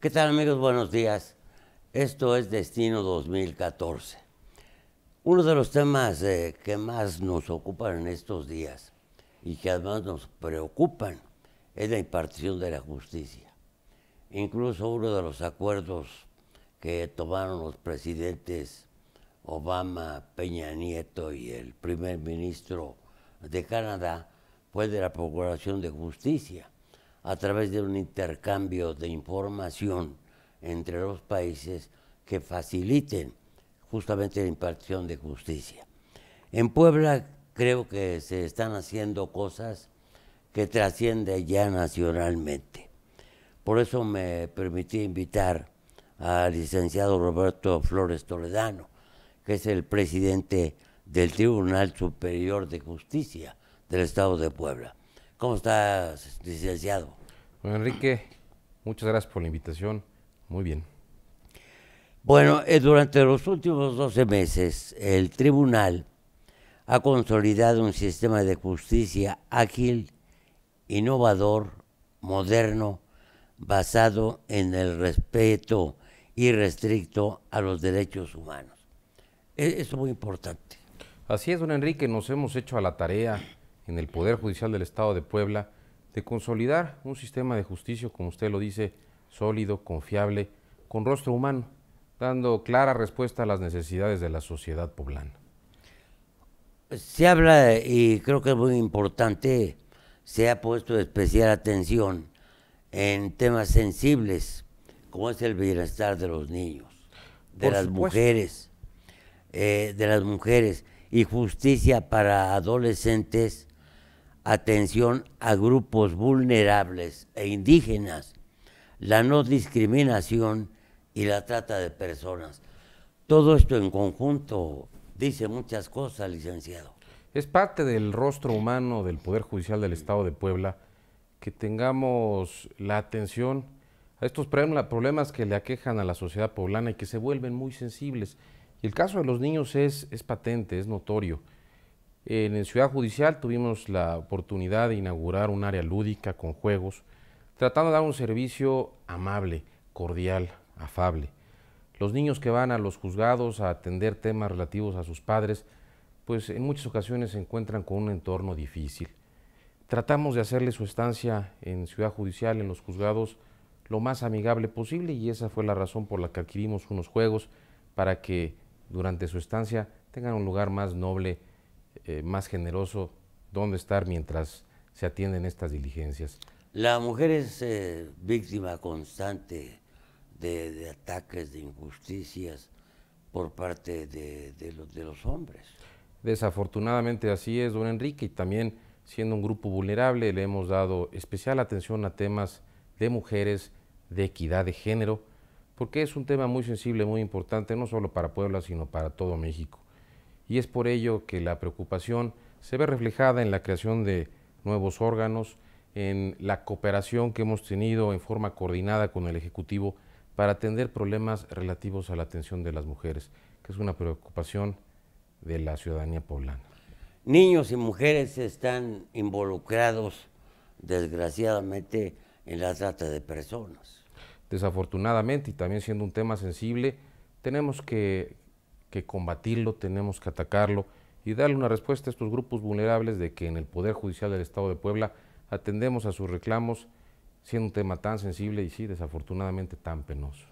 ¿Qué tal amigos? Buenos días. Esto es Destino 2014. Uno de los temas eh, que más nos ocupan en estos días y que además nos preocupan es la impartición de la justicia. Incluso uno de los acuerdos que tomaron los presidentes Obama, Peña Nieto y el primer ministro de Canadá fue de la Procuración de Justicia a través de un intercambio de información entre los países que faciliten justamente la impartición de justicia. En Puebla creo que se están haciendo cosas que trascienden ya nacionalmente. Por eso me permití invitar al licenciado Roberto Flores Toledano, que es el presidente del Tribunal Superior de Justicia del Estado de Puebla. ¿Cómo estás, licenciado? Bueno, Enrique, muchas gracias por la invitación. Muy bien. Bueno, eh, durante los últimos 12 meses, el tribunal ha consolidado un sistema de justicia ágil, innovador, moderno, basado en el respeto irrestricto a los derechos humanos. Eso es muy importante. Así es, don Enrique, nos hemos hecho a la tarea en el Poder Judicial del Estado de Puebla de consolidar un sistema de justicia, como usted lo dice, sólido, confiable, con rostro humano, dando clara respuesta a las necesidades de la sociedad poblana. Se habla, y creo que es muy importante, se ha puesto especial atención en temas sensibles, como es el bienestar de los niños, de las mujeres, eh, de las mujeres, y justicia para adolescentes atención a grupos vulnerables e indígenas, la no discriminación y la trata de personas. Todo esto en conjunto dice muchas cosas, licenciado. Es parte del rostro humano del Poder Judicial del Estado de Puebla que tengamos la atención a estos problemas que le aquejan a la sociedad poblana y que se vuelven muy sensibles. Y el caso de los niños es, es patente, es notorio. En Ciudad Judicial tuvimos la oportunidad de inaugurar un área lúdica con juegos, tratando de dar un servicio amable, cordial, afable. Los niños que van a los juzgados a atender temas relativos a sus padres, pues en muchas ocasiones se encuentran con un entorno difícil. Tratamos de hacerle su estancia en Ciudad Judicial, en los juzgados, lo más amigable posible y esa fue la razón por la que adquirimos unos juegos para que durante su estancia tengan un lugar más noble eh, más generoso dónde estar mientras se atienden estas diligencias. La mujer es eh, víctima constante de, ataques, de injusticias por parte de, de, los, de los hombres. Desafortunadamente así es, don Enrique, y también siendo un grupo vulnerable le hemos dado especial atención a temas de mujeres, de equidad de género, porque es un tema muy sensible, muy importante, no solo para Puebla, sino para todo México y es por ello que la preocupación se ve reflejada en la creación de nuevos órganos, en la cooperación que hemos tenido en forma coordinada con el Ejecutivo para atender problemas relativos a la atención de las mujeres, que es una preocupación de la ciudadanía poblana. Niños y mujeres están involucrados, desgraciadamente, en la trata de personas. Desafortunadamente, y también siendo un tema sensible, tenemos que que combatirlo, tenemos que atacarlo y darle una respuesta a estos grupos vulnerables de que en el Poder Judicial del Estado de Puebla atendemos a sus reclamos siendo un tema tan sensible y sí, desafortunadamente tan penoso.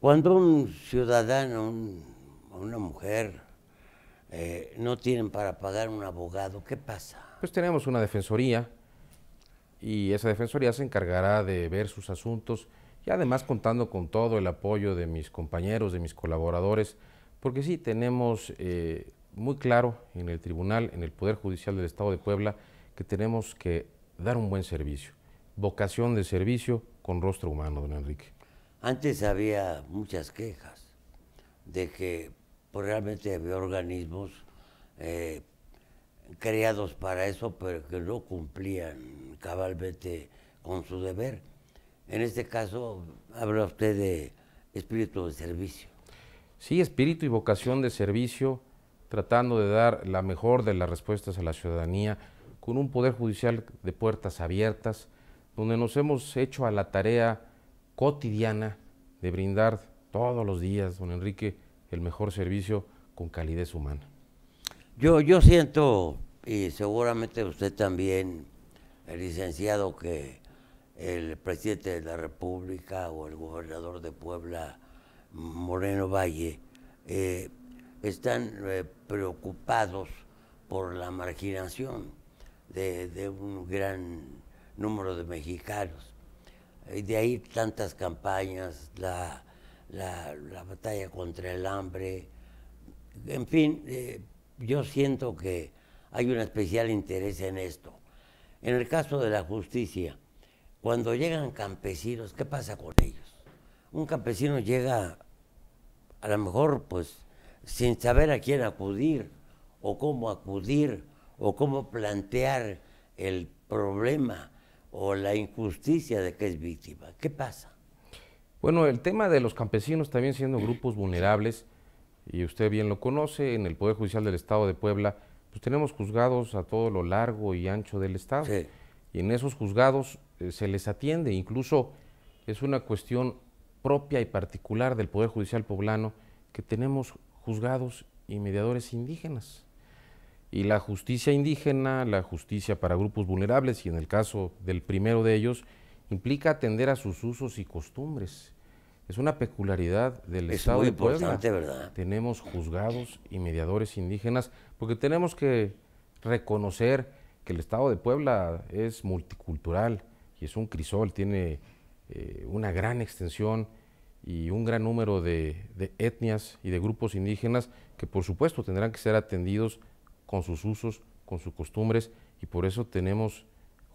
Cuando un ciudadano, un, una mujer, eh, no tienen para pagar un abogado, ¿qué pasa? Pues tenemos una defensoría y esa defensoría se encargará de ver sus asuntos y además contando con todo el apoyo de mis compañeros, de mis colaboradores, porque sí, tenemos eh, muy claro en el Tribunal, en el Poder Judicial del Estado de Puebla, que tenemos que dar un buen servicio, vocación de servicio con rostro humano, don Enrique. Antes había muchas quejas de que pues, realmente había organismos eh, creados para eso, pero que no cumplían cabalmente con su deber. En este caso, habla usted de espíritu de servicio sí, espíritu y vocación de servicio, tratando de dar la mejor de las respuestas a la ciudadanía, con un poder judicial de puertas abiertas, donde nos hemos hecho a la tarea cotidiana de brindar todos los días, don Enrique, el mejor servicio con calidez humana. Yo, yo siento, y seguramente usted también, el licenciado, que el presidente de la República o el gobernador de Puebla Moreno Valle, eh, están eh, preocupados por la marginación de, un gran número de mexicanos. de ahí tantas campañas, la, batalla contra el hambre. En fin, eh, yo siento que hay un especial interés en esto. En el caso de la justicia, cuando llegan campesinos, ¿qué pasa con ellos? Un campesino llega a lo mejor pues sin saber a quién acudir o cómo acudir o cómo plantear el problema o la injusticia de que es víctima. ¿Qué pasa? Bueno, el tema de los campesinos también siendo grupos vulnerables, y usted bien lo conoce, en el Poder Judicial del Estado de Puebla, pues tenemos juzgados a todo lo largo y ancho del Estado. Y en esos juzgados eh, se les atiende, incluso es una cuestión propia y particular del Poder Judicial poblano que tenemos juzgados y mediadores indígenas. Y la justicia indígena, la justicia para grupos vulnerables, y en el caso del primero de ellos, implica atender a sus usos y costumbres. Es una peculiaridad del Estado de Puebla. ¿verdad? Tenemos juzgados y mediadores indígenas porque tenemos que reconocer que el Estado de Puebla es multicultural y es un crisol, tiene eh, una gran extensión y un gran número de, de, etnias y de grupos indígenas que por supuesto tendrán que ser atendidos con sus usos, con sus costumbres y por eso tenemos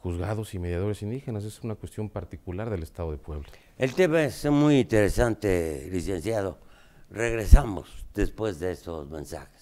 juzgados y mediadores indígenas. Es una cuestión particular del Estado de Puebla. El tema es muy interesante, licenciado. Regresamos después de estos mensajes.